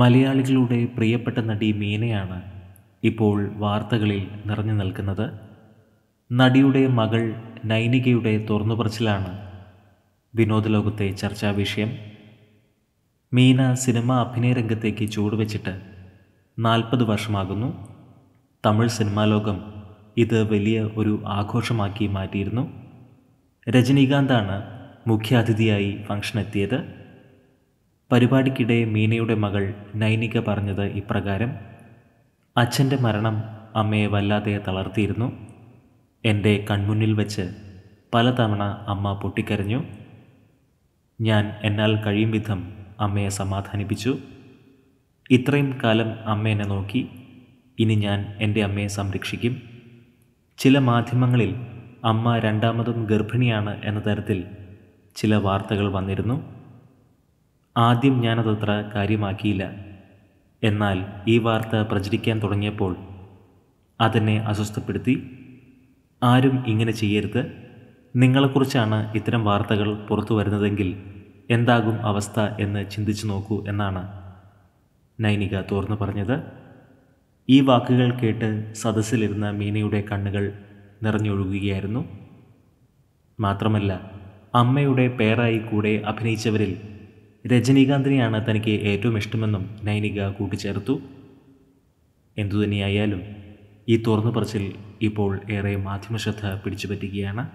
മലയാളികളുടെ പ്രിയപ്പെട്ട നടി മീനയാണ് ഇപ്പോൾ വാർത്തകളിൽ നിറഞ്ഞു നിൽക്കുന്നത് നടിയുടെ മകൾ നൈനികയുടെ തുറന്നുപറച്ചിലാണ് വിനോദ ലോകത്തെ ചർച്ചാ വിഷയം മീന സിനിമ അഭിനയ രംഗത്തേക്ക് ചുവടുവെച്ചിട്ട് നാൽപ്പത് വർഷമാകുന്നു തമിഴ് സിനിമാ ലോകം ഇത് വലിയ ഒരു ആഘോഷമാക്കി മാറ്റിയിരുന്നു രജനീകാന്താണ് മുഖ്യാതിഥിയായി ഫംഗ്ഷനെത്തിയത് പരിപാടിക്കിടെ മീനയുടെ മകൾ നൈനിക പറഞ്ഞത് ഇപ്രകാരം അച്ഛൻ്റെ മരണം അമ്മയെ വല്ലാതെ തളർത്തിയിരുന്നു എൻ്റെ കൺമുന്നിൽ വെച്ച് പലതവണ അമ്മ പൊട്ടിക്കരഞ്ഞു ഞാൻ എന്നാൽ കഴിയും വിധം അമ്മയെ സമാധാനിപ്പിച്ചു ഇത്രയും കാലം അമ്മ എന്നെ നോക്കി ഇനി ഞാൻ എൻ്റെ അമ്മയെ സംരക്ഷിക്കും ചില മാധ്യമങ്ങളിൽ അമ്മ രണ്ടാമതും ഗർഭിണിയാണ് എന്ന തരത്തിൽ ചില വാർത്തകൾ വന്നിരുന്നു ആദ്യം ഞാനതത്ര കാര്യമാക്കിയില്ല എന്നാൽ ഈ വാർത്ത പ്രചരിക്കാൻ തുടങ്ങിയപ്പോൾ അതെന്നെ അസ്വസ്ഥപ്പെടുത്തി ആരും ഇങ്ങനെ ചെയ്യരുത് നിങ്ങളെക്കുറിച്ചാണ് ഇത്തരം വാർത്തകൾ പുറത്തു വരുന്നതെങ്കിൽ എന്താകും അവസ്ഥ എന്ന് ചിന്തിച്ചു നോക്കൂ എന്നാണ് നൈനിക തോർന്നു പറഞ്ഞത് ഈ വാക്കുകൾ കേട്ട് സദസ്സിലിരുന്ന മീനയുടെ കണ്ണുകൾ നിറഞ്ഞൊഴുകുകയായിരുന്നു മാത്രമല്ല അമ്മയുടെ പേരായി കൂടെ അഭിനയിച്ചവരിൽ രജനീകാന്തിനെയാണ് തനിക്ക് ഏറ്റവും ഇഷ്ടമെന്നും നൈനിക കൂട്ടിച്ചേർത്തു എന്തുതന്നെയായാലും ഈ തുറന്നു പറച്ചിൽ ഇപ്പോൾ ഏറെ മാധ്യമശ്രദ്ധ പിടിച്ചുപറ്റുകയാണ്